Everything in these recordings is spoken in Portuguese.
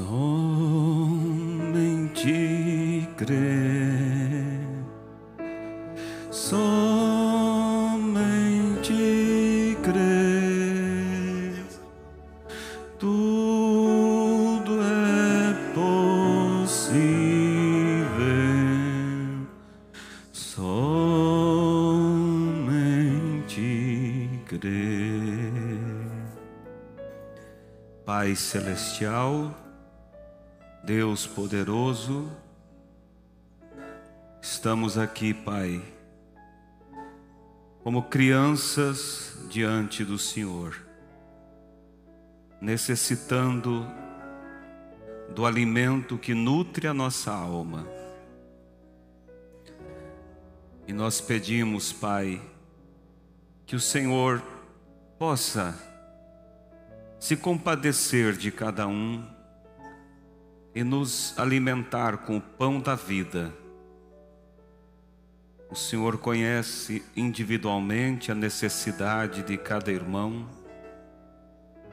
Somente crer, somente crer, tudo é possível. Somente crer, Pai Celestial Deus poderoso, estamos aqui, Pai, como crianças diante do Senhor, necessitando do alimento que nutre a nossa alma. E nós pedimos, Pai, que o Senhor possa se compadecer de cada um e nos alimentar com o pão da vida. O Senhor conhece individualmente a necessidade de cada irmão.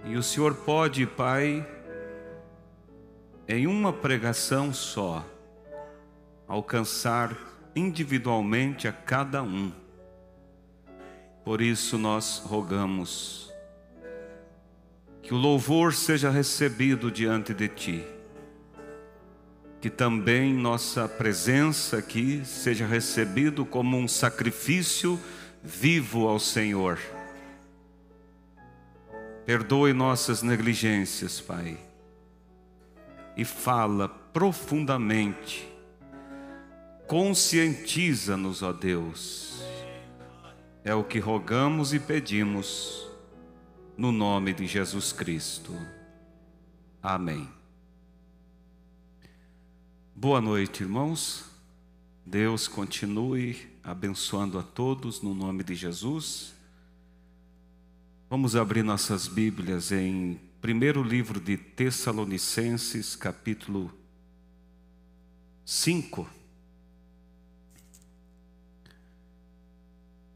E o Senhor pode, Pai, em uma pregação só, alcançar individualmente a cada um. Por isso nós rogamos que o louvor seja recebido diante de Ti que também nossa presença aqui seja recebido como um sacrifício vivo ao Senhor. Perdoe nossas negligências, Pai. E fala profundamente. Conscientiza-nos, ó Deus. É o que rogamos e pedimos no nome de Jesus Cristo. Amém. Boa noite, irmãos. Deus continue abençoando a todos no nome de Jesus. Vamos abrir nossas Bíblias em primeiro livro de Tessalonicenses, capítulo 5.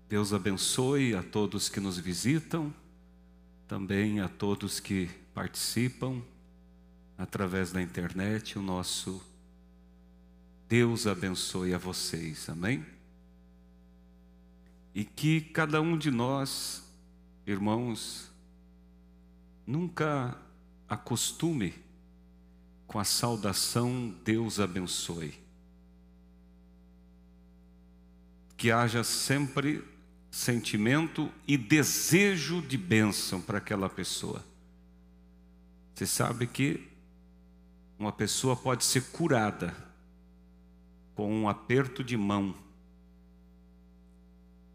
Deus abençoe a todos que nos visitam, também a todos que participam através da internet, o nosso Deus abençoe a vocês, amém? E que cada um de nós, irmãos, nunca acostume com a saudação Deus abençoe. Que haja sempre sentimento e desejo de bênção para aquela pessoa. Você sabe que uma pessoa pode ser curada com um aperto de mão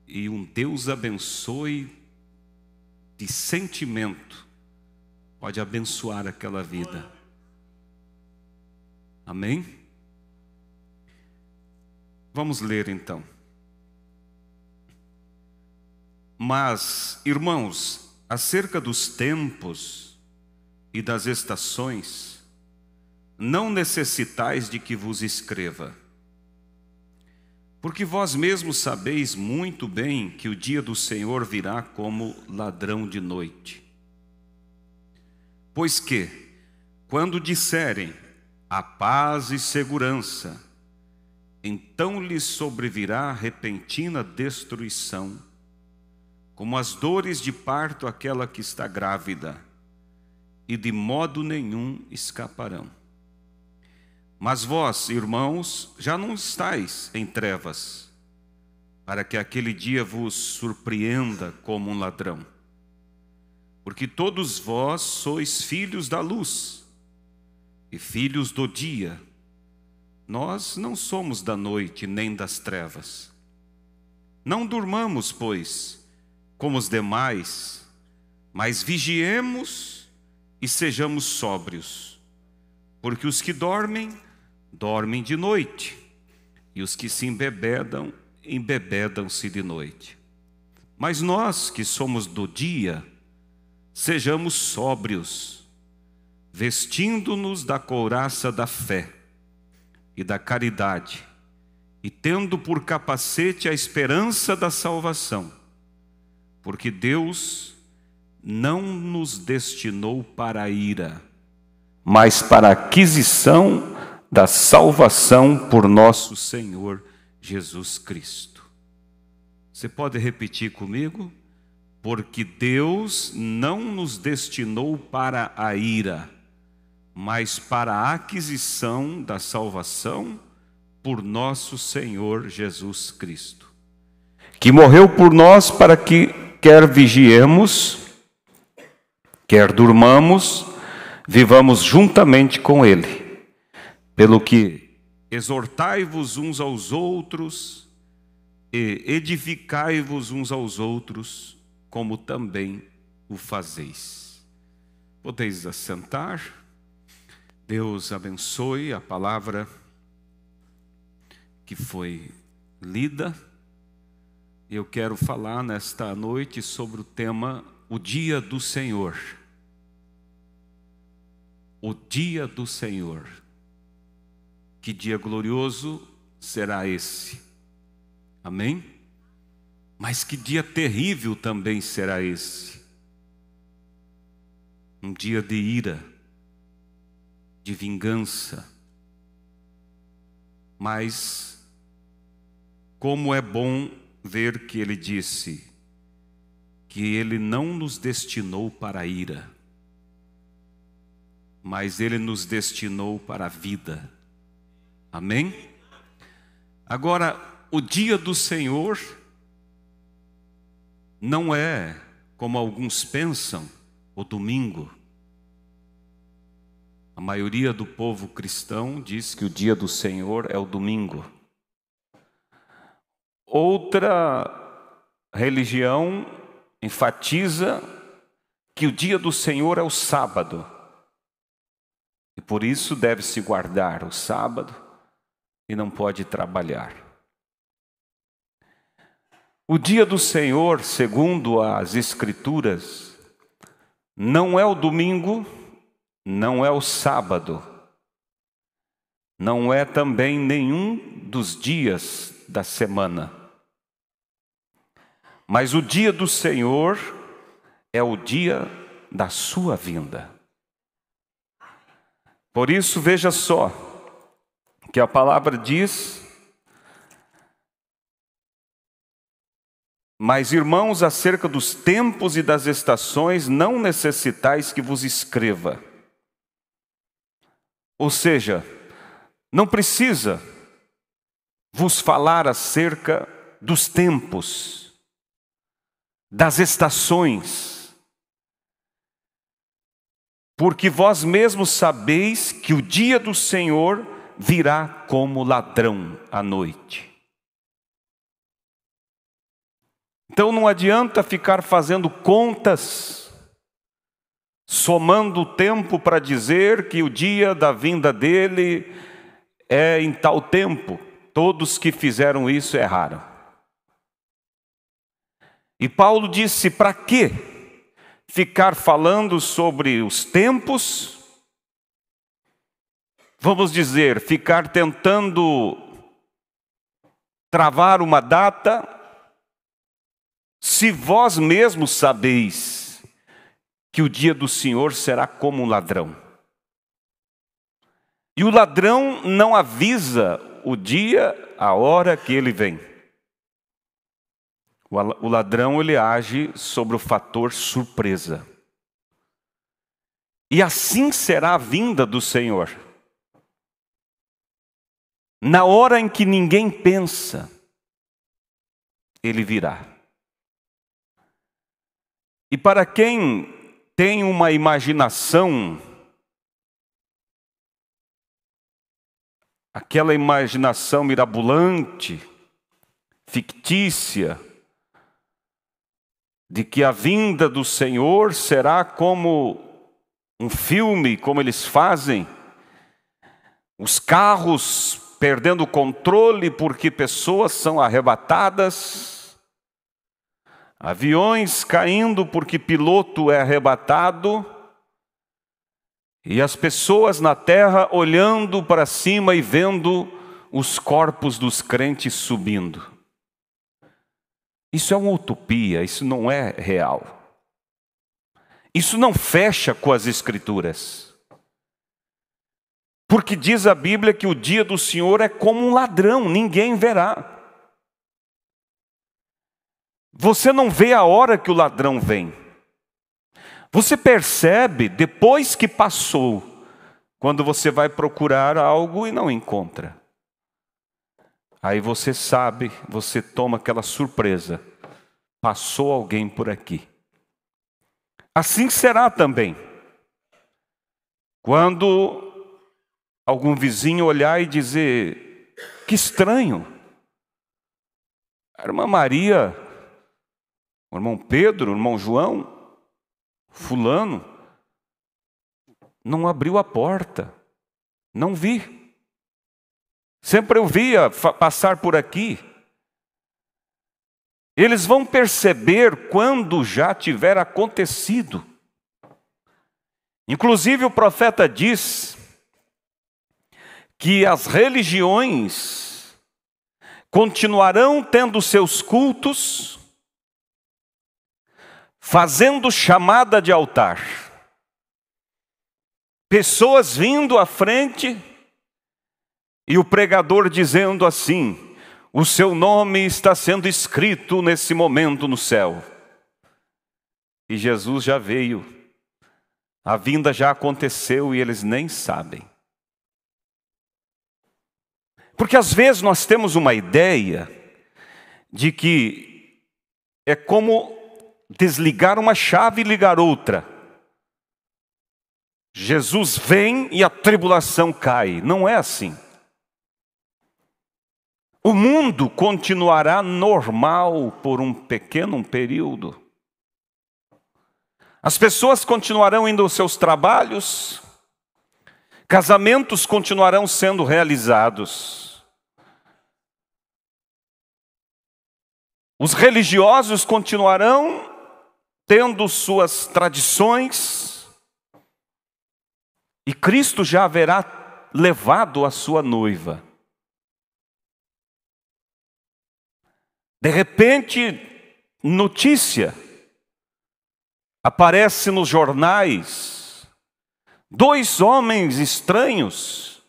e um Deus abençoe de sentimento pode abençoar aquela vida. Amém? Vamos ler então. Mas, irmãos, acerca dos tempos e das estações, não necessitais de que vos escreva porque vós mesmos sabeis muito bem que o dia do Senhor virá como ladrão de noite. Pois que, quando disserem a paz e segurança, então lhes sobrevirá repentina destruição, como as dores de parto àquela que está grávida, e de modo nenhum escaparão. Mas vós, irmãos, já não estáis em trevas, para que aquele dia vos surpreenda como um ladrão. Porque todos vós sois filhos da luz e filhos do dia. Nós não somos da noite nem das trevas. Não durmamos, pois, como os demais, mas vigiemos e sejamos sóbrios, porque os que dormem dormem de noite, e os que se embebedam, embebedam-se de noite. Mas nós que somos do dia, sejamos sóbrios, vestindo-nos da couraça da fé e da caridade, e tendo por capacete a esperança da salvação, porque Deus não nos destinou para a ira, mas para a aquisição da salvação por nosso Senhor Jesus Cristo. Você pode repetir comigo? Porque Deus não nos destinou para a ira, mas para a aquisição da salvação por nosso Senhor Jesus Cristo, que morreu por nós para que quer vigiemos, quer durmamos, vivamos juntamente com Ele. Pelo que exortai-vos uns aos outros e edificai-vos uns aos outros, como também o fazeis. Podeis assentar. Deus abençoe a palavra que foi lida. Eu quero falar nesta noite sobre o tema O Dia do Senhor. O Dia do Senhor. Que dia glorioso será esse? Amém? Mas que dia terrível também será esse? Um dia de ira, de vingança. Mas, como é bom ver que ele disse que ele não nos destinou para a ira, mas ele nos destinou para a vida Amém? Agora, o dia do Senhor não é, como alguns pensam, o domingo. A maioria do povo cristão diz que o dia do Senhor é o domingo. Outra religião enfatiza que o dia do Senhor é o sábado. E por isso deve se guardar o sábado e não pode trabalhar. O dia do Senhor, segundo as Escrituras, não é o domingo, não é o sábado, não é também nenhum dos dias da semana. Mas o dia do Senhor é o dia da sua vinda. Por isso, veja só, que a palavra diz. Mas, irmãos, acerca dos tempos e das estações, não necessitais que vos escreva. Ou seja, não precisa vos falar acerca dos tempos, das estações, porque vós mesmos sabeis que o dia do Senhor virá como ladrão à noite. Então não adianta ficar fazendo contas, somando o tempo para dizer que o dia da vinda dele é em tal tempo. Todos que fizeram isso erraram. E Paulo disse: para que ficar falando sobre os tempos? vamos dizer, ficar tentando travar uma data, se vós mesmos sabeis que o dia do Senhor será como um ladrão. E o ladrão não avisa o dia, a hora que ele vem. O ladrão ele age sobre o fator surpresa. E assim será a vinda do Senhor. Na hora em que ninguém pensa, ele virá. E para quem tem uma imaginação, aquela imaginação mirabolante, fictícia, de que a vinda do Senhor será como um filme, como eles fazem, os carros perdendo o controle porque pessoas são arrebatadas, aviões caindo porque piloto é arrebatado, e as pessoas na terra olhando para cima e vendo os corpos dos crentes subindo. Isso é uma utopia, isso não é real. Isso não fecha com as Escrituras. Porque diz a Bíblia que o dia do Senhor é como um ladrão, ninguém verá. Você não vê a hora que o ladrão vem. Você percebe depois que passou, quando você vai procurar algo e não encontra. Aí você sabe, você toma aquela surpresa. Passou alguém por aqui. Assim será também. Quando algum vizinho olhar e dizer: que estranho. A irmã Maria, o irmão Pedro, o irmão João, Fulano, não abriu a porta, não vi. Sempre eu via passar por aqui. Eles vão perceber quando já tiver acontecido. Inclusive, o profeta diz que as religiões continuarão tendo seus cultos, fazendo chamada de altar. Pessoas vindo à frente e o pregador dizendo assim: O seu nome está sendo escrito nesse momento no céu. E Jesus já veio, a vinda já aconteceu e eles nem sabem. Porque às vezes nós temos uma ideia de que é como desligar uma chave e ligar outra. Jesus vem e a tribulação cai. Não é assim. O mundo continuará normal por um pequeno período. As pessoas continuarão indo aos seus trabalhos, Casamentos continuarão sendo realizados. Os religiosos continuarão tendo suas tradições, e Cristo já haverá levado a sua noiva. De repente, notícia aparece nos jornais Dois homens estranhos,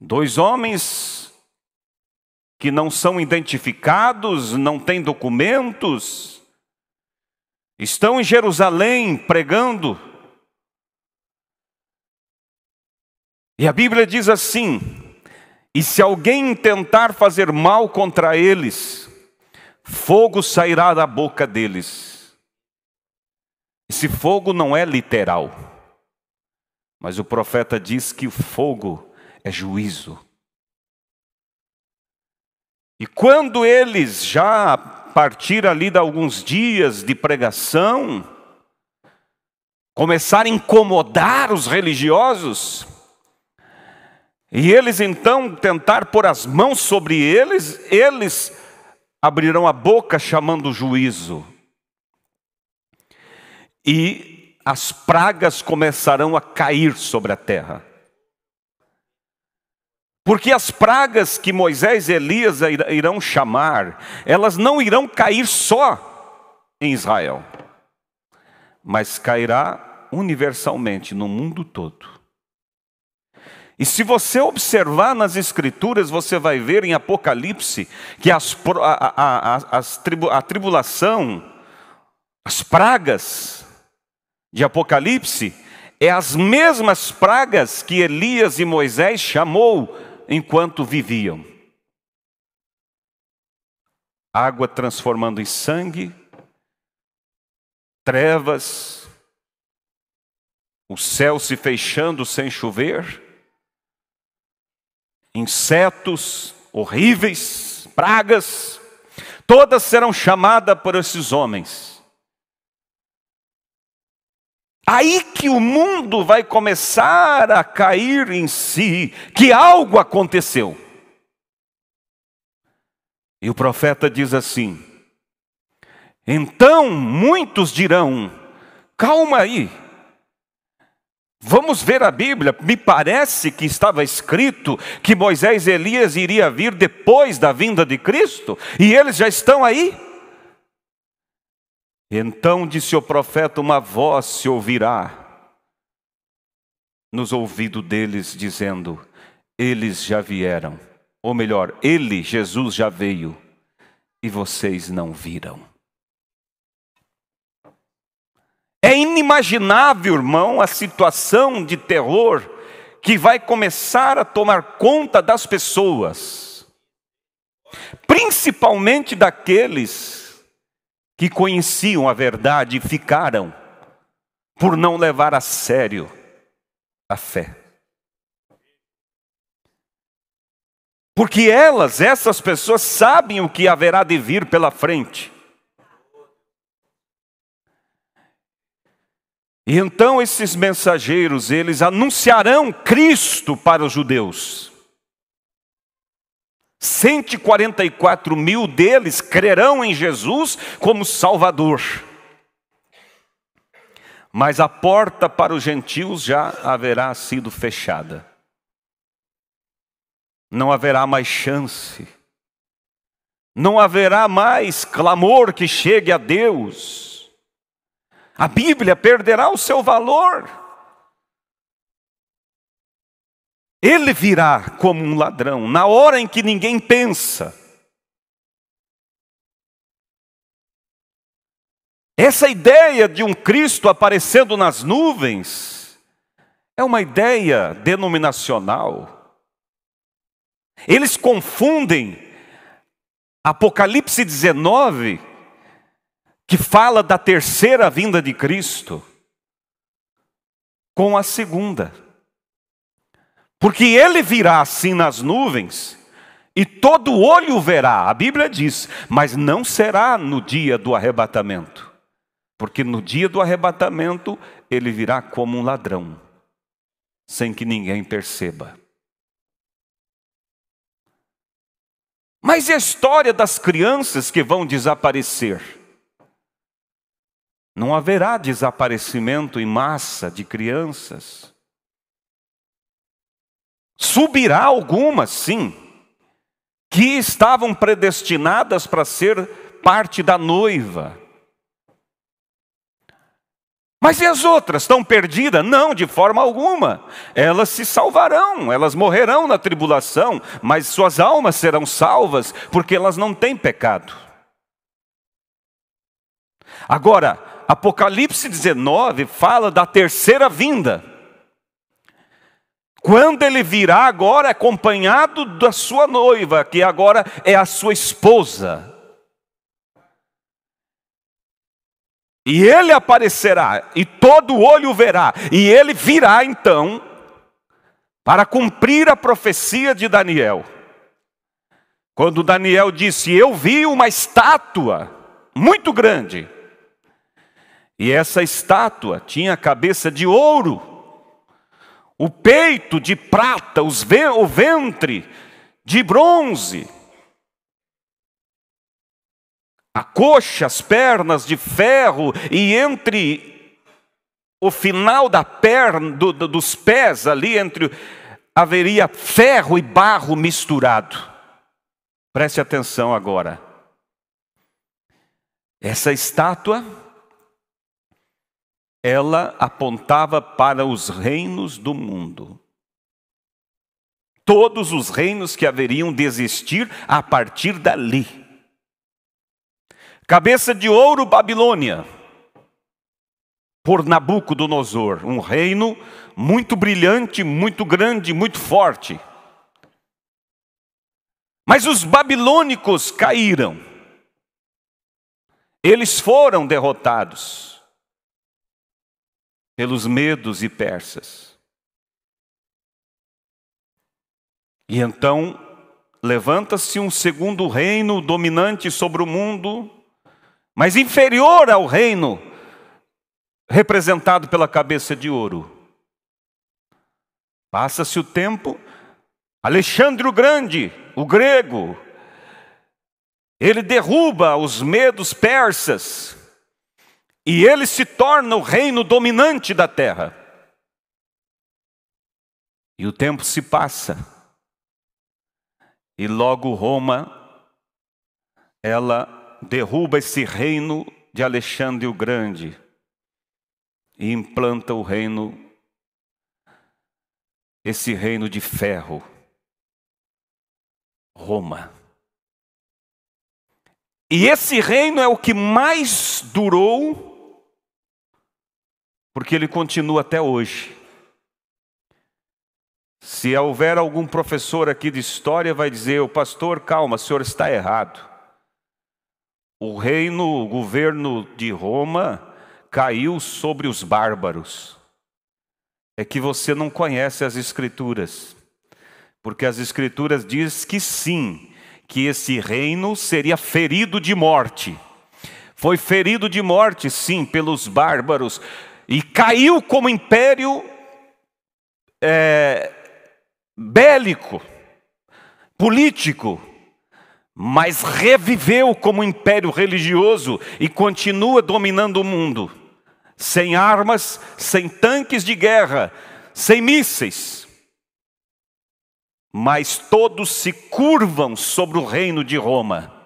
dois homens que não são identificados, não têm documentos, estão em Jerusalém pregando. E a Bíblia diz assim: E se alguém tentar fazer mal contra eles, fogo sairá da boca deles. Esse fogo não é literal. Mas o profeta diz que o fogo é juízo. E quando eles já partir ali de alguns dias de pregação, começar a incomodar os religiosos, e eles então tentar pôr as mãos sobre eles, eles abrirão a boca chamando juízo. E as pragas começarão a cair sobre a terra. Porque as pragas que Moisés e Elias irão chamar, elas não irão cair só em Israel, mas cairá universalmente no mundo todo. E se você observar nas Escrituras, você vai ver em Apocalipse que as, a, a, a, a tribulação, as pragas, de Apocalipse é as mesmas pragas que Elias e Moisés chamou enquanto viviam. Água transformando em sangue, trevas, o céu se fechando sem chover, insetos horríveis, pragas, todas serão chamadas por esses homens Aí que o mundo vai começar a cair em si, que algo aconteceu. E o profeta diz assim: Então muitos dirão, calma aí, Vamos ver a Bíblia. Me parece que estava escrito que Moisés e Elias iria vir depois da vinda de Cristo, e eles já estão aí. Então disse o profeta: Uma voz se ouvirá nos ouvidos deles, dizendo: Eles já vieram. Ou melhor, ele, Jesus, já veio e vocês não viram. É inimaginável, irmão, a situação de terror que vai começar a tomar conta das pessoas, principalmente daqueles que conheciam a verdade e ficaram por não levar a sério a fé. Porque elas, essas pessoas, sabem o que haverá de vir pela frente. E então esses mensageiros, eles anunciarão Cristo para os judeus. 144 mil deles crerão em Jesus como Salvador. Mas a porta para os gentios já haverá sido fechada. Não haverá mais chance. Não haverá mais clamor que chegue a Deus. A Bíblia perderá o seu valor. Ele virá como um ladrão, na hora em que ninguém pensa. Essa ideia de um Cristo aparecendo nas nuvens é uma ideia denominacional. Eles confundem Apocalipse 19, que fala da terceira vinda de Cristo, com a segunda. Porque ele virá assim nas nuvens, e todo olho verá, a Bíblia diz, mas não será no dia do arrebatamento. Porque no dia do arrebatamento ele virá como um ladrão, sem que ninguém perceba. Mas e a história das crianças que vão desaparecer? Não haverá desaparecimento em massa de crianças. Subirá algumas, sim, que estavam predestinadas para ser parte da noiva. Mas e as outras? Estão perdidas? Não, de forma alguma. Elas se salvarão, elas morrerão na tribulação, mas suas almas serão salvas, porque elas não têm pecado. Agora, Apocalipse 19 fala da terceira vinda. Quando ele virá agora acompanhado da sua noiva, que agora é a sua esposa. E ele aparecerá, e todo olho o verá, e ele virá então para cumprir a profecia de Daniel. Quando Daniel disse: Eu vi uma estátua muito grande, e essa estátua tinha a cabeça de ouro o peito de prata, ve o ventre de bronze, a coxa, as pernas de ferro, e entre o final da perna, do, do, dos pés ali, entre haveria ferro e barro misturado. Preste atenção agora. Essa estátua ela apontava para os reinos do mundo. Todos os reinos que haveriam de existir a partir dali. Cabeça de ouro, Babilônia, por Nabucodonosor, um reino muito brilhante, muito grande, muito forte. Mas os babilônicos caíram. Eles foram derrotados pelos medos e persas. E então levanta-se um segundo reino dominante sobre o mundo, mas inferior ao reino representado pela cabeça de ouro. Passa-se o tempo, Alexandre o Grande, o grego, ele derruba os medos persas e ele se torna o reino dominante da terra. E o tempo se passa. E logo Roma, ela derruba esse reino de Alexandre o Grande e implanta o reino, esse reino de ferro, Roma. E esse reino é o que mais durou porque ele continua até hoje. Se houver algum professor aqui de história, vai dizer: o pastor, calma, o senhor está errado. O reino, o governo de Roma caiu sobre os bárbaros. É que você não conhece as Escrituras, porque as Escrituras diz que sim, que esse reino seria ferido de morte. Foi ferido de morte, sim, pelos bárbaros e caiu como império é, bélico, político, mas reviveu como império religioso e continua dominando o mundo, sem armas, sem tanques de guerra, sem mísseis. Mas todos se curvam sobre o reino de Roma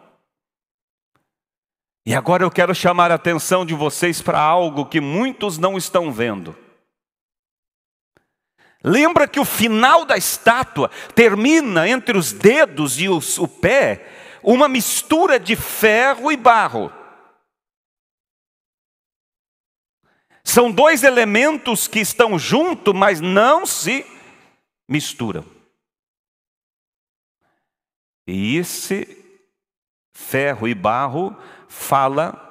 e agora eu quero chamar a atenção de vocês para algo que muitos não estão vendo. Lembra que o final da estátua termina entre os dedos e os, o pé, uma mistura de ferro e barro. São dois elementos que estão juntos, mas não se misturam. E esse ferro e barro fala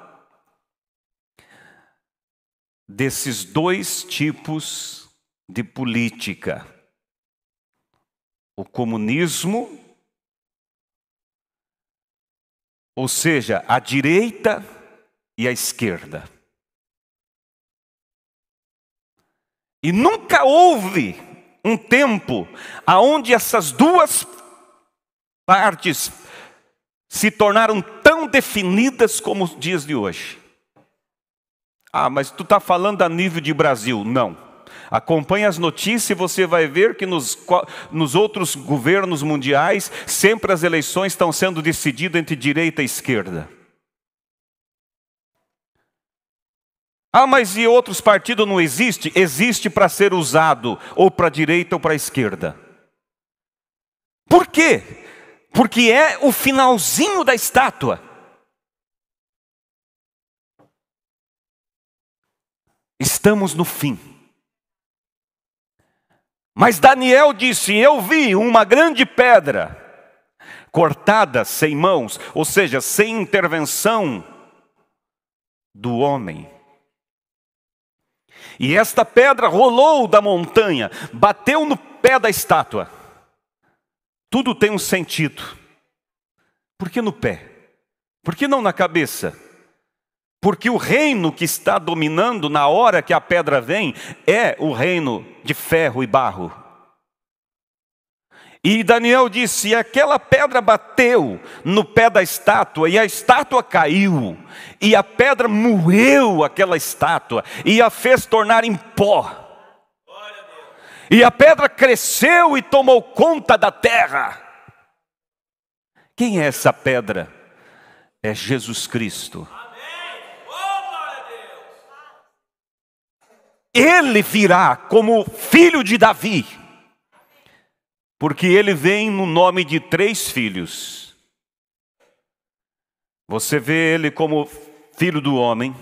desses dois tipos de política: o comunismo, ou seja, a direita e a esquerda. E nunca houve um tempo aonde essas duas partes se tornaram definidas como os dias de hoje. Ah, mas tu está falando a nível de Brasil. Não. Acompanhe as notícias e você vai ver que nos, nos outros governos mundiais, sempre as eleições estão sendo decididas entre direita e esquerda. Ah, mas e outros partidos não existe? Existe para ser usado ou para a direita ou para a esquerda. Por quê? Porque é o finalzinho da estátua. Estamos no fim. Mas Daniel disse: Eu vi uma grande pedra cortada sem mãos, ou seja, sem intervenção do homem. E esta pedra rolou da montanha, bateu no pé da estátua. Tudo tem um sentido. Por que no pé? Por que não na cabeça? Porque o reino que está dominando na hora que a pedra vem é o reino de ferro e barro. E Daniel disse: e aquela pedra bateu no pé da estátua, e a estátua caiu, e a pedra moeu aquela estátua, e a fez tornar em pó. E a pedra cresceu e tomou conta da terra. Quem é essa pedra? É Jesus Cristo. ele virá como filho de Davi, porque ele vem no nome de três filhos. Você vê ele como filho do homem,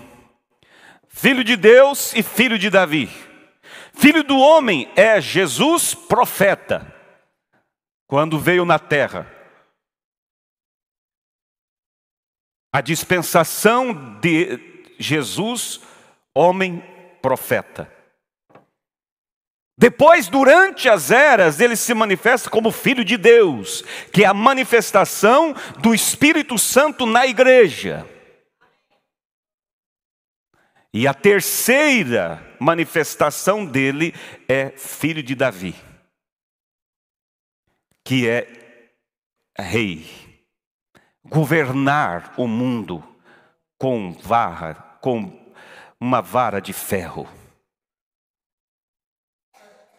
filho de Deus e filho de Davi. Filho do homem é Jesus profeta, quando veio na terra. A dispensação de Jesus, homem profeta. Depois, durante as eras, ele se manifesta como Filho de Deus, que é a manifestação do Espírito Santo na igreja. E a terceira manifestação dele é Filho de Davi, que é rei, governar o mundo com varra, com uma vara de ferro.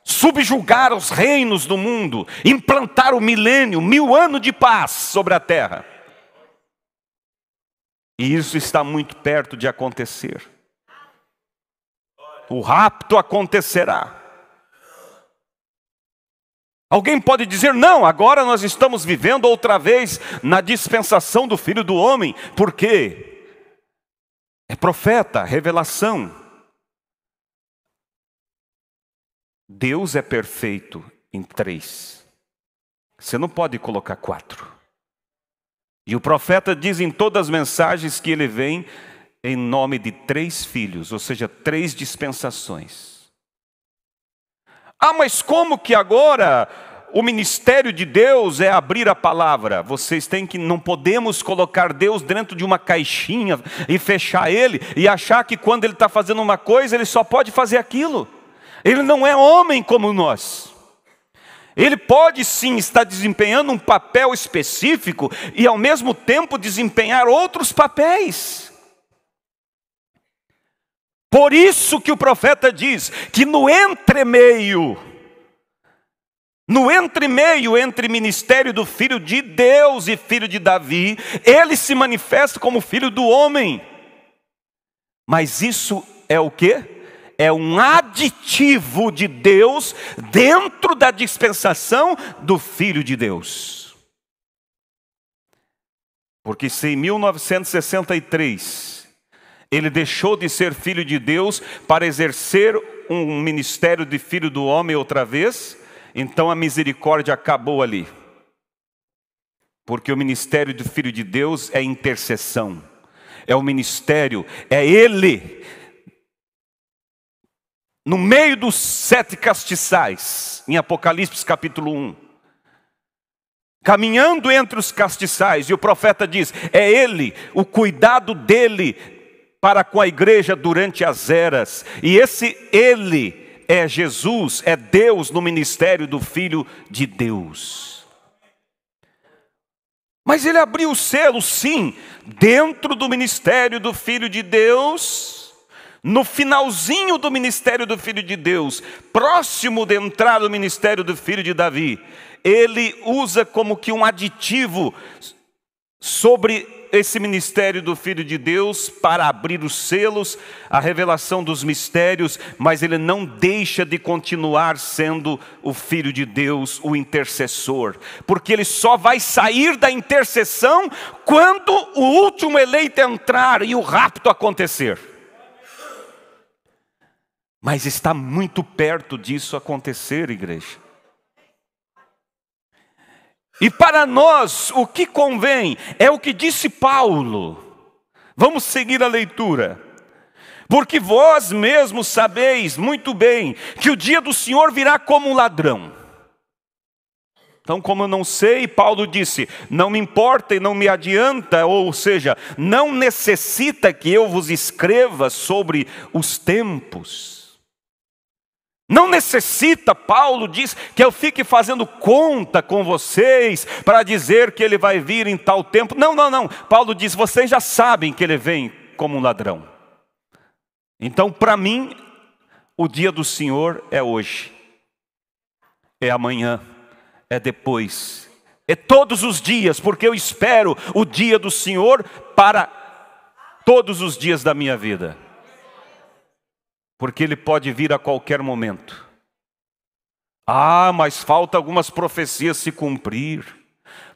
Subjugar os reinos do mundo, implantar o milênio, mil anos de paz sobre a terra. E isso está muito perto de acontecer. O rapto acontecerá. Alguém pode dizer, não, agora nós estamos vivendo outra vez na dispensação do Filho do Homem, por quê? É profeta, revelação. Deus é perfeito em três. Você não pode colocar quatro. E o profeta diz em todas as mensagens que ele vem em nome de três filhos, ou seja, três dispensações. Ah, mas como que agora o ministério de Deus é abrir a palavra. Vocês têm que não podemos colocar Deus dentro de uma caixinha e fechar ele e achar que quando ele está fazendo uma coisa ele só pode fazer aquilo. Ele não é homem como nós. Ele pode sim estar desempenhando um papel específico e ao mesmo tempo desempenhar outros papéis. Por isso que o profeta diz que no entremeio no entremeio entre ministério do filho de Deus e filho de Davi, ele se manifesta como filho do homem. Mas isso é o que? É um aditivo de Deus dentro da dispensação do filho de Deus. Porque se em 1963 ele deixou de ser filho de Deus para exercer um ministério de filho do homem outra vez, então a misericórdia acabou ali. Porque o ministério do Filho de Deus é intercessão, é o ministério, é Ele, no meio dos sete castiçais, em Apocalipse capítulo 1, caminhando entre os castiçais, e o profeta diz: é Ele, o cuidado dele para com a igreja durante as eras, e esse Ele, é Jesus, é Deus no ministério do Filho de Deus. Mas ele abriu o selo, sim, dentro do ministério do Filho de Deus, no finalzinho do ministério do Filho de Deus, próximo de entrar no ministério do Filho de Davi, ele usa como que um aditivo sobre esse ministério do Filho de Deus para abrir os selos, a revelação dos mistérios, mas ele não deixa de continuar sendo o Filho de Deus, o intercessor, porque ele só vai sair da intercessão quando o último eleito entrar e o rapto acontecer. Mas está muito perto disso acontecer, igreja. E para nós, o que convém é o que disse Paulo. Vamos seguir a leitura. Porque vós mesmos sabeis muito bem que o dia do Senhor virá como um ladrão. Então, como eu não sei, Paulo disse: Não me importa e não me adianta, ou seja, não necessita que eu vos escreva sobre os tempos. Não necessita, Paulo diz, que eu fique fazendo conta com vocês para dizer que ele vai vir em tal tempo. Não, não, não. Paulo diz: vocês já sabem que ele vem como um ladrão. Então, para mim, o dia do Senhor é hoje, é amanhã, é depois, é todos os dias, porque eu espero o dia do Senhor para todos os dias da minha vida porque ele pode vir a qualquer momento. Ah, mas falta algumas profecias se cumprir.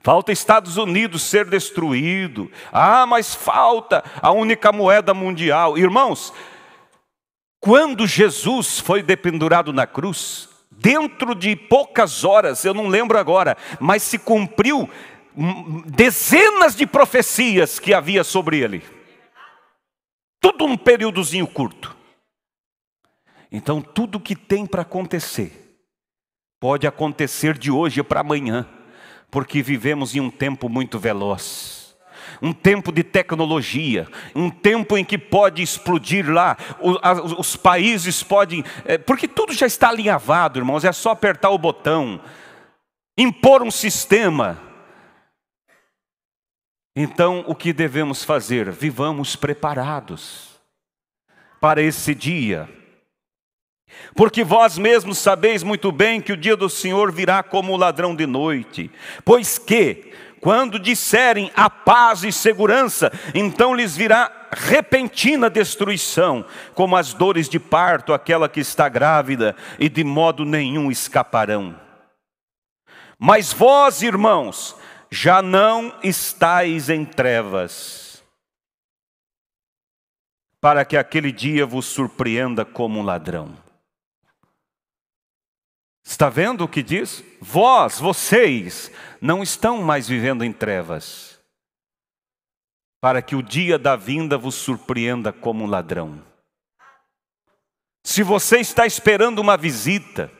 Falta Estados Unidos ser destruído. Ah, mas falta a única moeda mundial. Irmãos, quando Jesus foi dependurado na cruz, dentro de poucas horas, eu não lembro agora, mas se cumpriu dezenas de profecias que havia sobre ele. Tudo um períodozinho curto. Então, tudo que tem para acontecer, pode acontecer de hoje para amanhã, porque vivemos em um tempo muito veloz um tempo de tecnologia, um tempo em que pode explodir lá, os países podem, é, porque tudo já está alinhavado, irmãos, é só apertar o botão, impor um sistema. Então, o que devemos fazer? Vivamos preparados para esse dia porque vós mesmos sabeis muito bem que o dia do Senhor virá como o ladrão de noite, pois que, quando disserem a paz e segurança, então lhes virá repentina destruição, como as dores de parto, aquela que está grávida, e de modo nenhum escaparão. Mas vós, irmãos, já não estáis em trevas, para que aquele dia vos surpreenda como um ladrão. Está vendo o que diz? Vós, vocês, não estão mais vivendo em trevas, para que o dia da vinda vos surpreenda como um ladrão. Se você está esperando uma visita,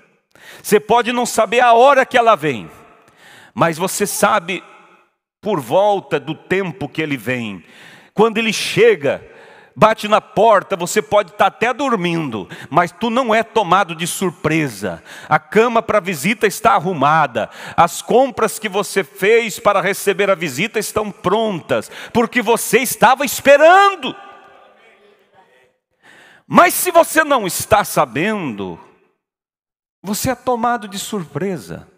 você pode não saber a hora que ela vem, mas você sabe por volta do tempo que ele vem. Quando ele chega, bate na porta, você pode estar tá até dormindo, mas tu não é tomado de surpresa. A cama para visita está arrumada, as compras que você fez para receber a visita estão prontas, porque você estava esperando. Mas se você não está sabendo, você é tomado de surpresa.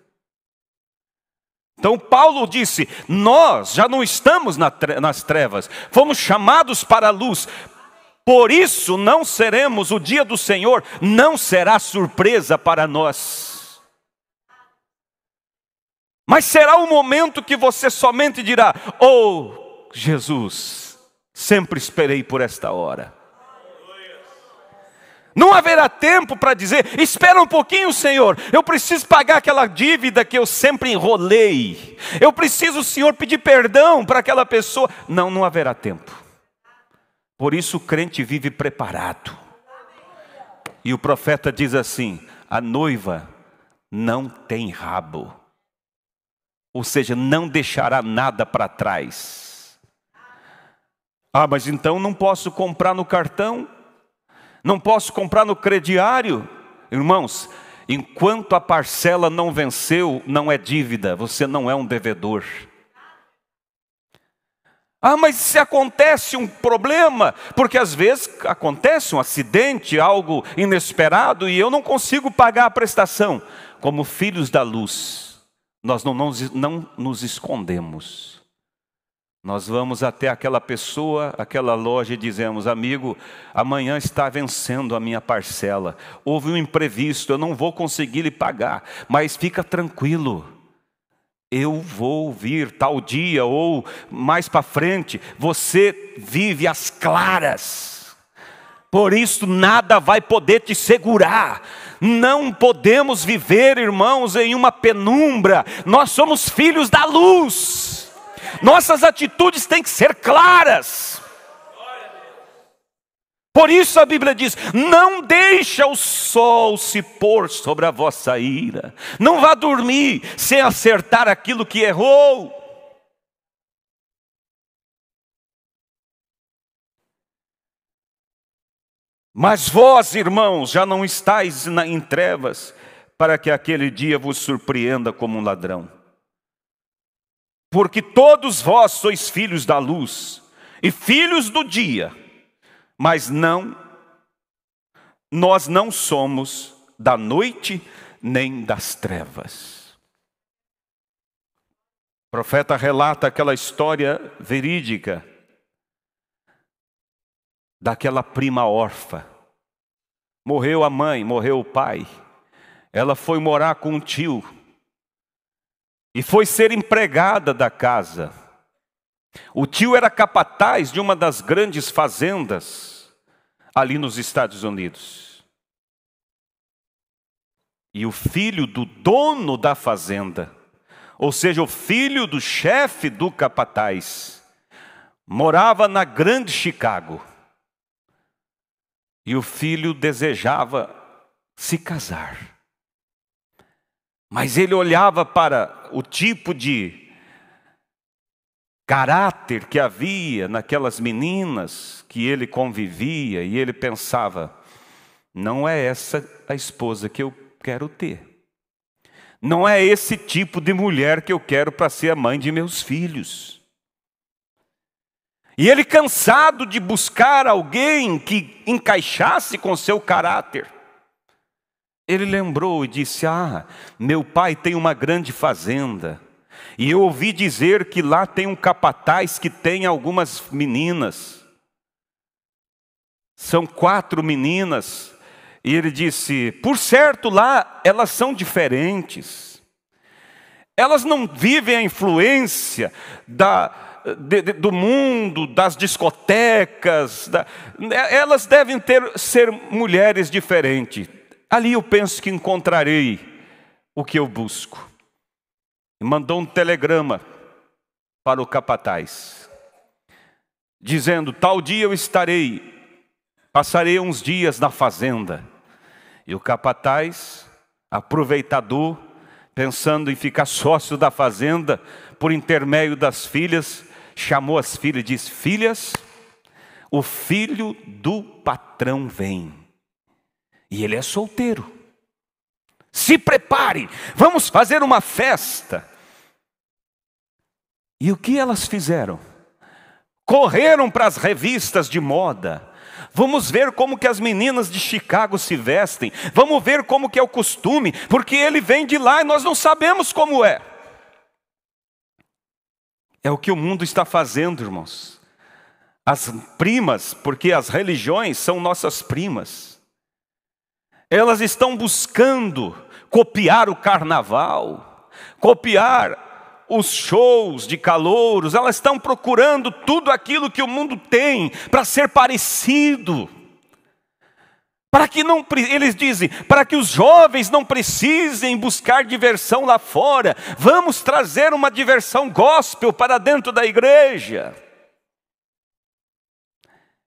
Então, Paulo disse: Nós já não estamos nas trevas, fomos chamados para a luz. Por isso, não seremos, o dia do Senhor não será surpresa para nós. Mas será o um momento que você somente dirá: Oh, Jesus, sempre esperei por esta hora. Não haverá tempo para dizer: espera um pouquinho, Senhor, eu preciso pagar aquela dívida que eu sempre enrolei. Eu preciso, Senhor, pedir perdão para aquela pessoa. Não, não haverá tempo. Por isso o crente vive preparado. E o profeta diz assim: a noiva não tem rabo, ou seja, não deixará nada para trás. Ah, mas então não posso comprar no cartão? não posso comprar no crediário. Irmãos, enquanto a parcela não venceu, não é dívida, você não é um devedor. Ah, mas se acontece um problema, porque às vezes acontece um acidente, algo inesperado, e eu não consigo pagar a prestação. Como filhos da luz, nós não, não, não nos escondemos. Nós vamos até aquela pessoa, aquela loja e dizemos: amigo, amanhã está vencendo a minha parcela. Houve um imprevisto, eu não vou conseguir lhe pagar, mas fica tranquilo. Eu vou vir tal dia ou mais para frente. Você vive às claras. Por isso nada vai poder te segurar. Não podemos viver, irmãos, em uma penumbra. Nós somos filhos da luz nossas atitudes têm que ser claras. Por isso a Bíblia diz: não deixa o sol se pôr sobre a vossa ira, não vá dormir sem acertar aquilo que errou. Mas vós, irmãos, já não estáis em trevas, para que aquele dia vos surpreenda como um ladrão porque todos vós sois filhos da luz e filhos do dia, mas não, nós não somos da noite nem das trevas. O profeta relata aquela história verídica daquela prima órfã. Morreu a mãe, morreu o pai. Ela foi morar com um tio e foi ser empregada da casa. O tio era capataz de uma das grandes fazendas ali nos Estados Unidos. E o filho do dono da fazenda, ou seja, o filho do chefe do capataz, morava na Grande Chicago. E o filho desejava se casar. Mas ele olhava para o tipo de caráter que havia naquelas meninas que ele convivia e ele pensava: não é essa a esposa que eu quero ter. Não é esse tipo de mulher que eu quero para ser a mãe de meus filhos. E ele cansado de buscar alguém que encaixasse com seu caráter. Ele lembrou e disse: Ah, meu pai tem uma grande fazenda. E eu ouvi dizer que lá tem um capataz que tem algumas meninas. São quatro meninas. E ele disse: Por certo, lá elas são diferentes. Elas não vivem a influência da, de, de, do mundo, das discotecas, da, elas devem ter, ser mulheres diferentes. Ali eu penso que encontrarei o que eu busco. E mandou um telegrama para o capataz, dizendo: Tal dia eu estarei, passarei uns dias na fazenda. E o capataz, aproveitador, pensando em ficar sócio da fazenda, por intermédio das filhas, chamou as filhas e disse: Filhas, o filho do patrão vem. E ele é solteiro. Se prepare, vamos fazer uma festa. E o que elas fizeram? Correram para as revistas de moda. Vamos ver como que as meninas de Chicago se vestem. Vamos ver como que é o costume, porque ele vem de lá e nós não sabemos como é. É o que o mundo está fazendo, irmãos. As primas, porque as religiões são nossas primas. Elas estão buscando copiar o carnaval, copiar os shows de calouros, elas estão procurando tudo aquilo que o mundo tem para ser parecido. Para que não eles dizem, para que os jovens não precisem buscar diversão lá fora, vamos trazer uma diversão gospel para dentro da igreja.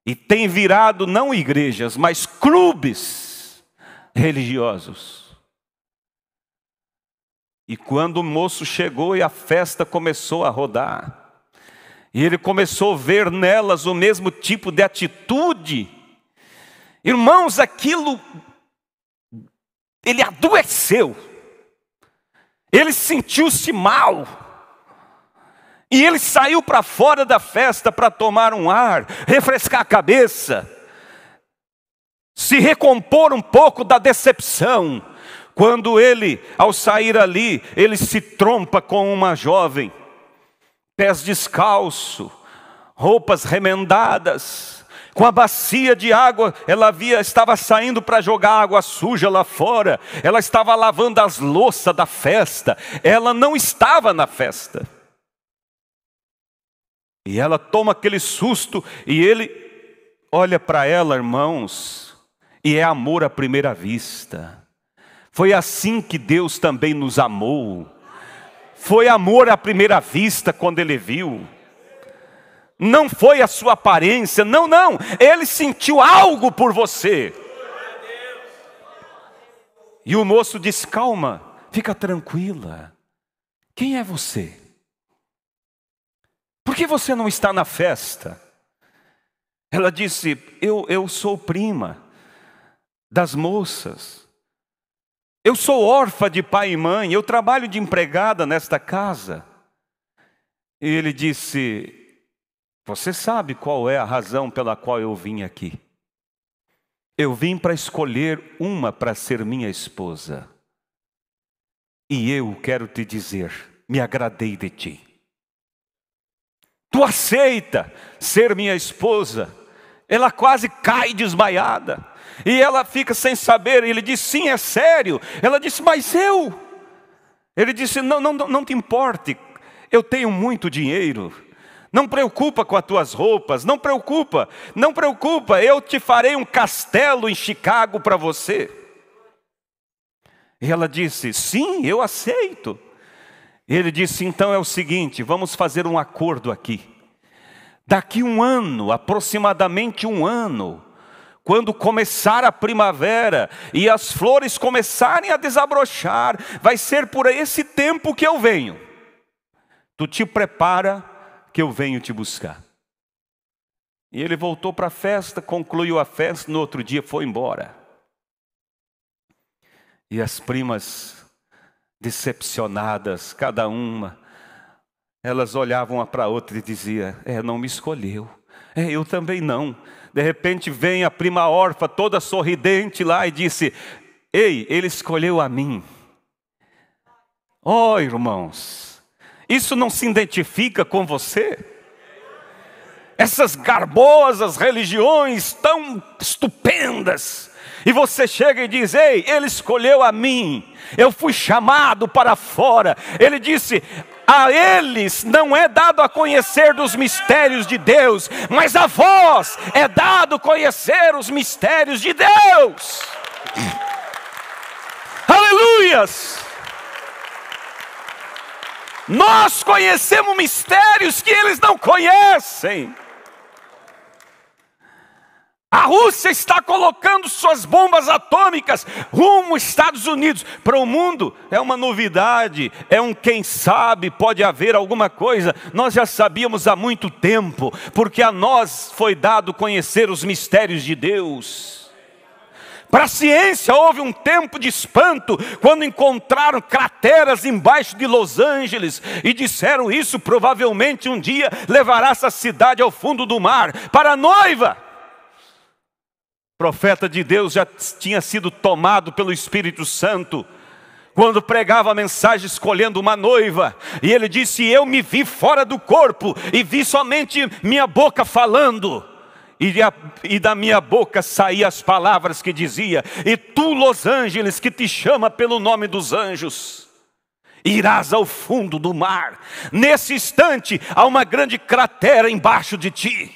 E tem virado não igrejas, mas clubes religiosos. E quando o moço chegou e a festa começou a rodar, e ele começou a ver nelas o mesmo tipo de atitude, irmãos, aquilo, ele adoeceu, ele sentiu-se mal, e ele saiu para fora da festa para tomar um ar, refrescar a cabeça, se recompor um pouco da decepção. Quando ele, ao sair ali, ele se trompa com uma jovem, pés descalço, roupas remendadas, com a bacia de água, ela via, estava saindo para jogar água suja lá fora, ela estava lavando as louças da festa, ela não estava na festa. E ela toma aquele susto e ele olha para ela, irmãos, e é amor à primeira vista. Foi assim que Deus também nos amou. Foi amor à primeira vista quando ele viu. Não foi a sua aparência, não, não. Ele sentiu algo por você. E o moço diz: Calma, fica tranquila. Quem é você? Por que você não está na festa? Ela disse: Eu, eu sou prima das moças. Eu sou órfã de pai e mãe, eu trabalho de empregada nesta casa. E ele disse: Você sabe qual é a razão pela qual eu vim aqui? Eu vim para escolher uma para ser minha esposa. E eu quero te dizer: me agradei de ti. Tu aceita ser minha esposa? Ela quase cai desmaiada. E ela fica sem saber, e ele diz: Sim, é sério. Ela disse: Mas eu. Ele disse: Não, não, não te importe, eu tenho muito dinheiro. Não preocupa com as tuas roupas, não preocupa, não preocupa, eu te farei um castelo em Chicago para você. E ela disse: Sim, eu aceito. Ele disse: Então é o seguinte, vamos fazer um acordo aqui. Daqui um ano, aproximadamente um ano, quando começar a primavera e as flores começarem a desabrochar, vai ser por esse tempo que eu venho. Tu te prepara que eu venho te buscar. E ele voltou para a festa, concluiu a festa, no outro dia foi embora. E as primas, decepcionadas, cada uma, elas olhavam uma para a outra e diziam: É, não me escolheu. É, eu também não. De repente vem a prima órfã, toda sorridente lá, e disse: Ei, ele escolheu a mim. Oh, irmãos, isso não se identifica com você? Essas garbosas religiões tão estupendas. E você chega e diz: Ei, ele escolheu a mim, eu fui chamado para fora. Ele disse: a eles não é dado a conhecer dos mistérios de Deus, mas a vós é dado conhecer os mistérios de Deus. Aleluias! Nós conhecemos mistérios que eles não conhecem. A Rússia está colocando suas bombas atômicas rumo aos Estados Unidos. Para o mundo é uma novidade, é um quem sabe, pode haver alguma coisa. Nós já sabíamos há muito tempo, porque a nós foi dado conhecer os mistérios de Deus. Para a ciência houve um tempo de espanto quando encontraram crateras embaixo de Los Angeles e disseram isso provavelmente um dia levará essa cidade ao fundo do mar. Para a noiva, profeta de Deus já tinha sido tomado pelo Espírito Santo, quando pregava a mensagem escolhendo uma noiva, e ele disse: Eu me vi fora do corpo e vi somente minha boca falando. E, a, e da minha boca saíam as palavras que dizia: E tu, Los Angeles, que te chama pelo nome dos anjos, irás ao fundo do mar. Nesse instante há uma grande cratera embaixo de ti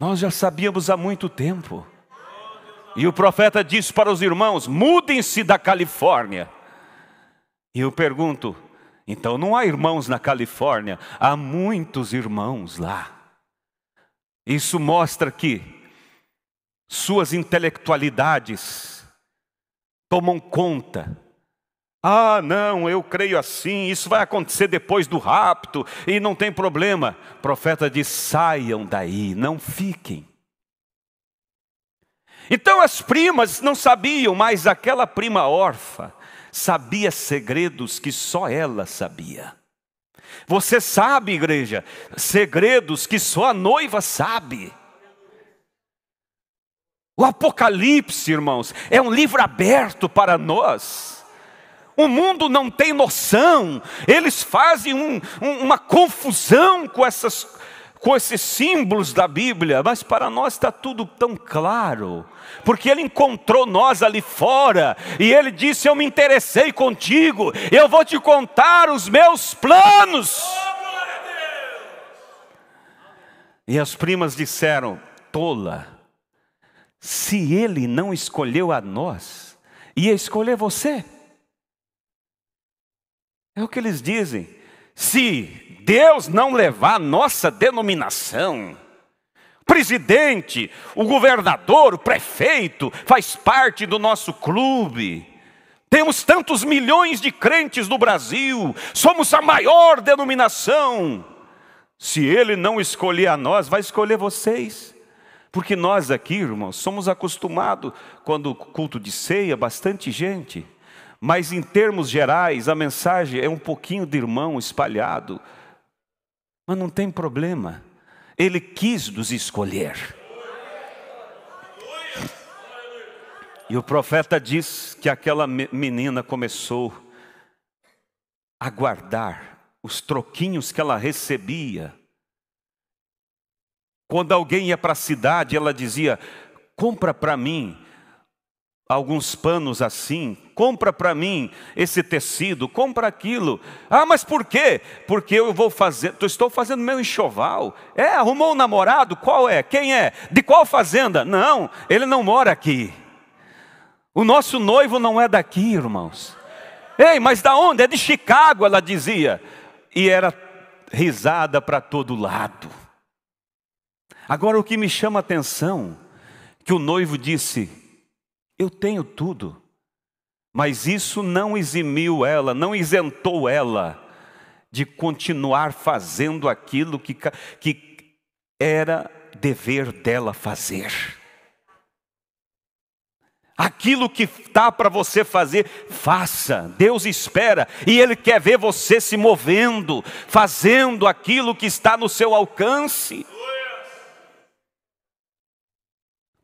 nós já sabíamos há muito tempo. E o profeta disse para os irmãos: mudem-se da Califórnia. E eu pergunto: então não há irmãos na Califórnia, há muitos irmãos lá. Isso mostra que suas intelectualidades tomam conta ah, não, eu creio assim, isso vai acontecer depois do rapto e não tem problema. O profeta diz: saiam daí, não fiquem. Então as primas não sabiam, mas aquela prima órfã sabia segredos que só ela sabia. Você sabe, igreja, segredos que só a noiva sabe. O Apocalipse, irmãos, é um livro aberto para nós. O mundo não tem noção, eles fazem um, um, uma confusão com, essas, com esses símbolos da Bíblia, mas para nós está tudo tão claro, porque Ele encontrou nós ali fora e Ele disse: Eu me interessei contigo, eu vou te contar os meus planos. E as primas disseram: Tola, se Ele não escolheu a nós, ia escolher você. É o que eles dizem. Se Deus não levar nossa denominação, presidente, o governador, o prefeito, faz parte do nosso clube. Temos tantos milhões de crentes no Brasil, somos a maior denominação. Se ele não escolher a nós, vai escolher vocês. Porque nós aqui, irmãos, somos acostumados, quando o culto de ceia, bastante gente. Mas em termos gerais, a mensagem é um pouquinho de irmão espalhado. Mas não tem problema. Ele quis nos escolher. E o profeta diz que aquela menina começou a guardar os troquinhos que ela recebia. Quando alguém ia para a cidade, ela dizia: compra para mim alguns panos assim, compra para mim esse tecido, compra aquilo. Ah, mas por quê? Porque eu vou fazer, tu estou fazendo meu enxoval. É, arrumou um namorado? Qual é? Quem é? De qual fazenda? Não, ele não mora aqui. O nosso noivo não é daqui, irmãos. Ei, mas da onde? É de Chicago, ela dizia. E era risada para todo lado. Agora o que me chama a atenção, que o noivo disse: eu tenho tudo. Mas isso não eximiu ela, não isentou ela de continuar fazendo aquilo que, que era dever dela fazer. Aquilo que está para você fazer, faça. Deus espera e Ele quer ver você se movendo, fazendo aquilo que está no seu alcance.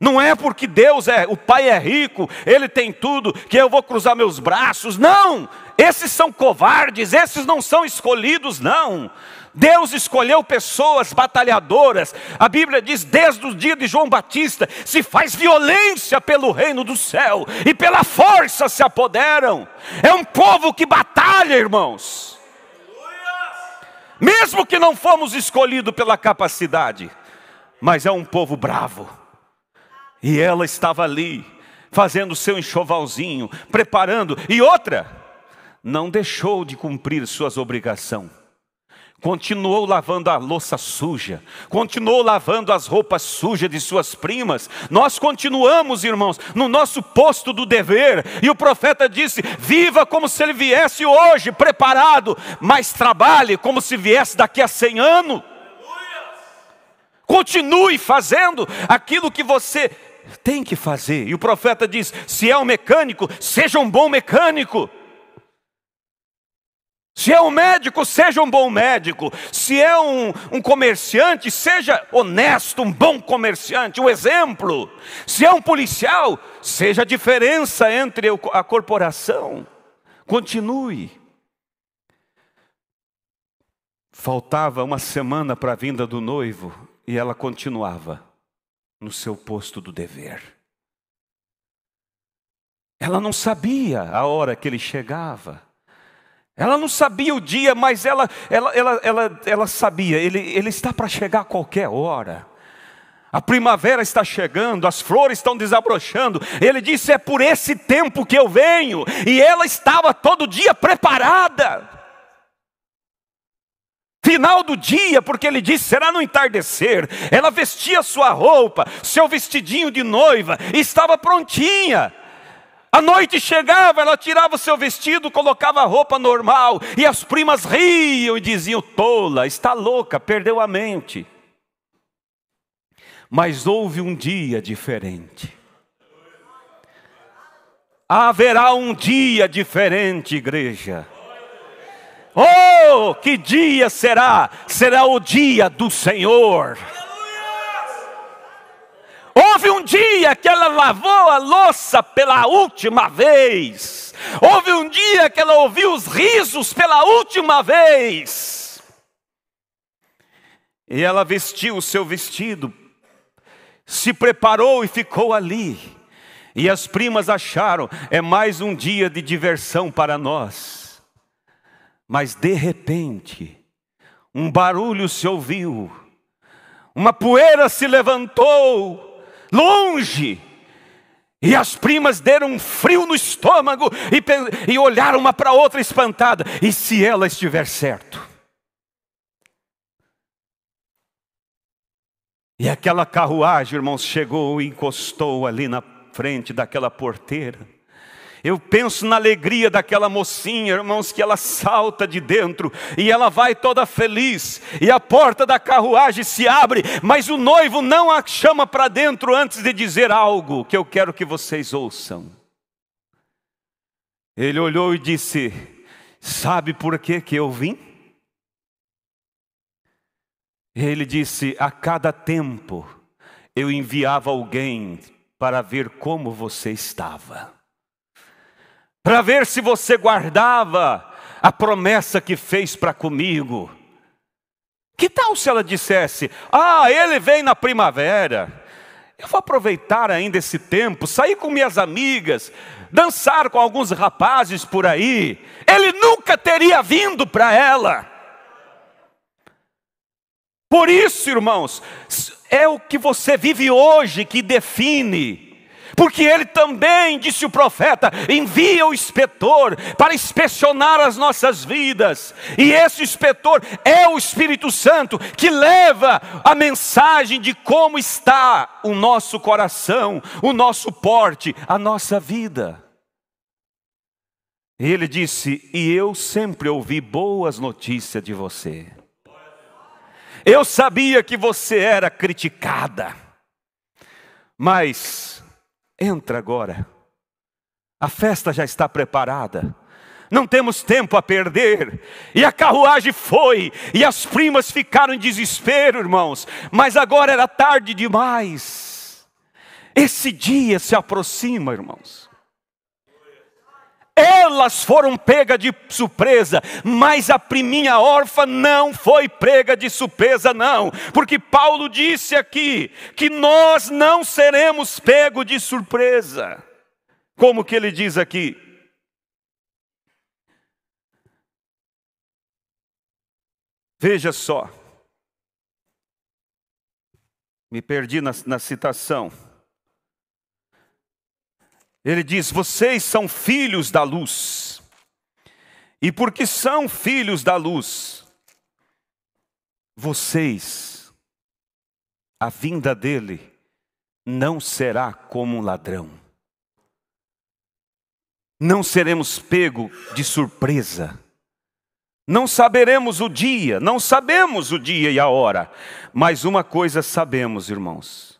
Não é porque Deus é, o Pai é rico, Ele tem tudo, que eu vou cruzar meus braços. Não! Esses são covardes, esses não são escolhidos, não. Deus escolheu pessoas batalhadoras. A Bíblia diz: desde o dia de João Batista se faz violência pelo reino do céu e pela força se apoderam. É um povo que batalha, irmãos. Mesmo que não fomos escolhidos pela capacidade, mas é um povo bravo e ela estava ali, fazendo seu enxovalzinho, preparando. E outra, não deixou de cumprir suas obrigações. Continuou lavando a louça suja, continuou lavando as roupas sujas de suas primas. Nós continuamos, irmãos, no nosso posto do dever. E o profeta disse: Viva como se ele viesse hoje, preparado, mas trabalhe como se viesse daqui a cem anos. Continue fazendo aquilo que você tem que fazer. E o profeta diz: se é um mecânico, seja um bom mecânico. Se é um médico, seja um bom médico. Se é um, um, comerciante, seja honesto, um bom comerciante, um exemplo. Se é um policial, seja a diferença entre a corporação. Continue. Faltava uma semana para a vinda do noivo e ela continuava no seu posto do dever. Ela não sabia a hora que ele chegava. Ela não sabia o dia, mas ela, ela, ela, ela, ela sabia, ele, ele está para chegar a qualquer hora. A primavera está chegando, as flores estão desabrochando. Ele disse: É por esse tempo que eu venho. E ela estava todo dia preparada. Final do dia, porque ele disse: será no entardecer. Ela vestia sua roupa, seu vestidinho de noiva, estava prontinha. A noite chegava, ela tirava o seu vestido, colocava a roupa normal, e as primas riam e diziam: tola, está louca, perdeu a mente. Mas houve um dia diferente. Haverá um dia diferente, igreja. Oh, que dia será? Será o dia do Senhor. Houve um dia que ela lavou a louça pela última vez. Houve um dia que ela ouviu os risos pela última vez. E ela vestiu o seu vestido, se preparou e ficou ali. E as primas acharam: é mais um dia de diversão para nós. Mas de repente, um barulho se ouviu, uma poeira se levantou, longe, e as primas deram um frio no estômago e, e olharam uma para a outra espantada. E se ela estiver certo? E aquela carruagem, irmãos, chegou e encostou ali na frente daquela porteira. Eu penso na alegria daquela mocinha, irmãos, que ela salta de dentro e ela vai toda feliz, e a porta da carruagem se abre, mas o noivo não a chama para dentro antes de dizer algo que eu quero que vocês ouçam. Ele olhou e disse: Sabe por que, que eu vim? Ele disse: A cada tempo eu enviava alguém para ver como você estava para ver se você guardava a promessa que fez para comigo. Que tal se ela dissesse: Ah, ele vem na primavera, eu vou aproveitar ainda esse tempo, sair com minhas amigas, dançar com alguns rapazes por aí. Ele nunca teria vindo para ela. Por isso, irmãos, é o que você vive hoje que define porque ele também, disse o profeta, envia o inspetor para inspecionar as nossas vidas, e esse inspetor é o Espírito Santo que leva a mensagem de como está o nosso coração, o nosso porte, a nossa vida. E ele disse: E eu sempre ouvi boas notícias de você. Eu sabia que você era criticada, mas entra agora. A festa já está preparada. Não temos tempo a perder. E a carruagem foi, e as primas ficaram em desespero, irmãos. Mas agora era tarde demais. Esse dia se aproxima, irmãos. Elas foram pegas de surpresa, mas a priminha órfã não foi prega de surpresa, não, porque Paulo disse aqui que nós não seremos pegos de surpresa. Como que ele diz aqui? Veja só, me perdi na, na citação. Ele diz: Vocês são filhos da luz. E porque são filhos da luz, vocês, a vinda dele não será como um ladrão. Não seremos pego de surpresa. Não saberemos o dia, não sabemos o dia e a hora, mas uma coisa sabemos, irmãos: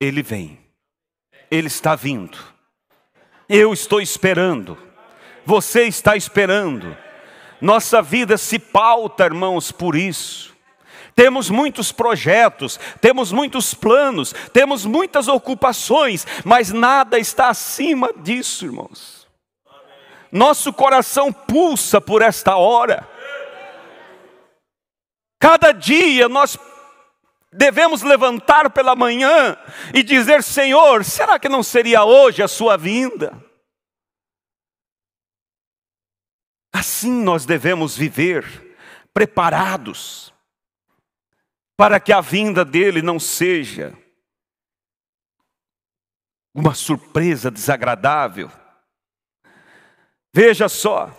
Ele vem, Ele está vindo eu estou esperando. Você está esperando. Nossa vida se pauta, irmãos, por isso. Temos muitos projetos, temos muitos planos, temos muitas ocupações, mas nada está acima disso, irmãos. Nosso coração pulsa por esta hora. Cada dia nós devemos levantar pela manhã e dizer: Senhor, será que não seria hoje a sua vinda? Assim nós devemos viver, preparados, para que a vinda dele não seja uma surpresa desagradável. Veja só,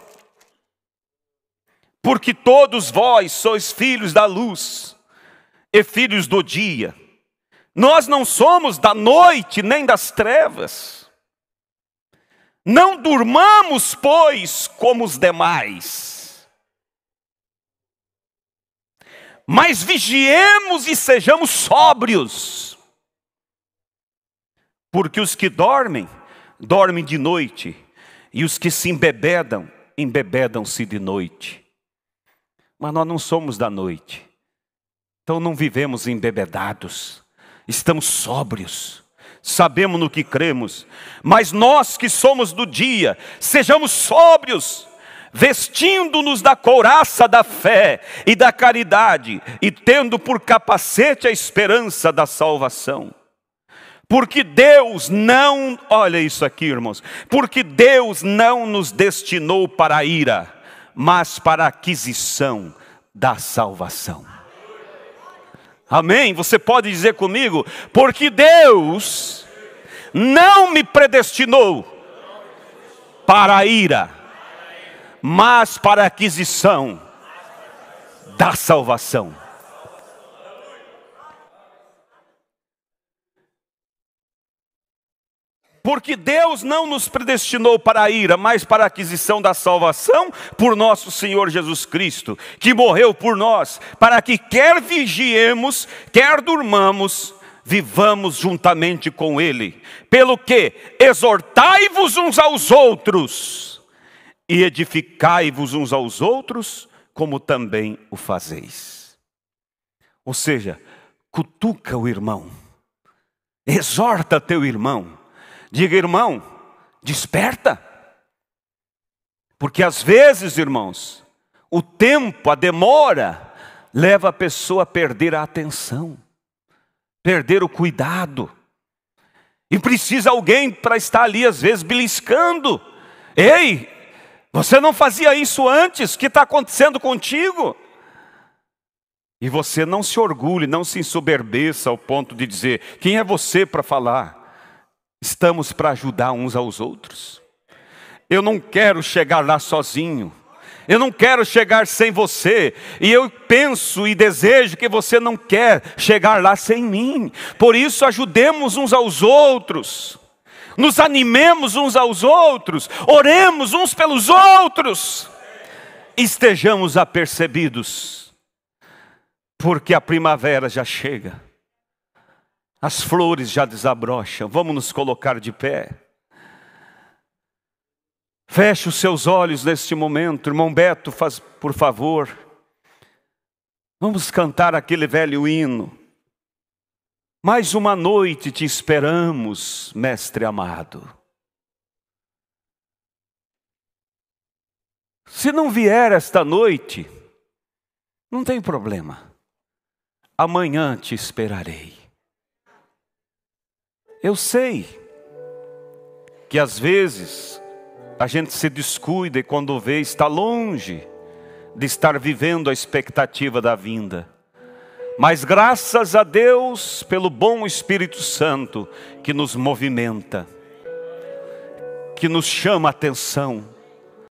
porque todos vós sois filhos da luz, e filhos do dia. Nós não somos da noite nem das trevas. Não durmamos, pois, como os demais. Mas vigiemos e sejamos sóbrios. Porque os que dormem, dormem de noite, e os que se embebedam, embebedam-se de noite. Mas nós não somos da noite então não vivemos embebedados, estamos sóbrios, sabemos no que cremos, mas nós que somos do dia, sejamos sóbrios, vestindo-nos da couraça da fé e da caridade, e tendo por capacete a esperança da salvação. Porque Deus não, olha isso aqui, irmãos, porque Deus não nos destinou para a ira, mas para a aquisição da salvação. Amém? Você pode dizer comigo? Porque Deus não me predestinou para a ira, mas para a aquisição da salvação Porque Deus não nos predestinou para a ira, mas para a aquisição da salvação por nosso Senhor Jesus Cristo, que morreu por nós, para que quer vigiemos, quer durmamos, vivamos juntamente com Ele. Pelo que exortai-vos uns aos outros e edificai-vos uns aos outros, como também o fazeis. Ou seja, cutuca o irmão, exorta teu irmão, Diga, irmão, desperta. Porque às vezes, irmãos, o tempo, a demora, leva a pessoa a perder a atenção, perder o cuidado. E precisa alguém para estar ali, às vezes, beliscando. Ei, você não fazia isso antes, o que está acontecendo contigo? E você não se orgulhe, não se ensoberbeça ao ponto de dizer: quem é você para falar? Estamos para ajudar uns aos outros. Eu não quero chegar lá sozinho. Eu não quero chegar sem você, e eu penso e desejo que você não quer chegar lá sem mim. Por isso ajudemos uns aos outros. Nos animemos uns aos outros, oremos uns pelos outros. Estejamos apercebidos, porque a primavera já chega. As flores já desabrocham, vamos nos colocar de pé. Feche os seus olhos neste momento, irmão Beto, faz por favor. Vamos cantar aquele velho hino. Mais uma noite te esperamos, mestre amado. Se não vier esta noite, não tem problema. Amanhã te esperarei. Eu sei que às vezes a gente se descuida e quando vê está longe de estar vivendo a expectativa da vinda. Mas graças a Deus pelo bom Espírito Santo que nos movimenta, que nos chama a atenção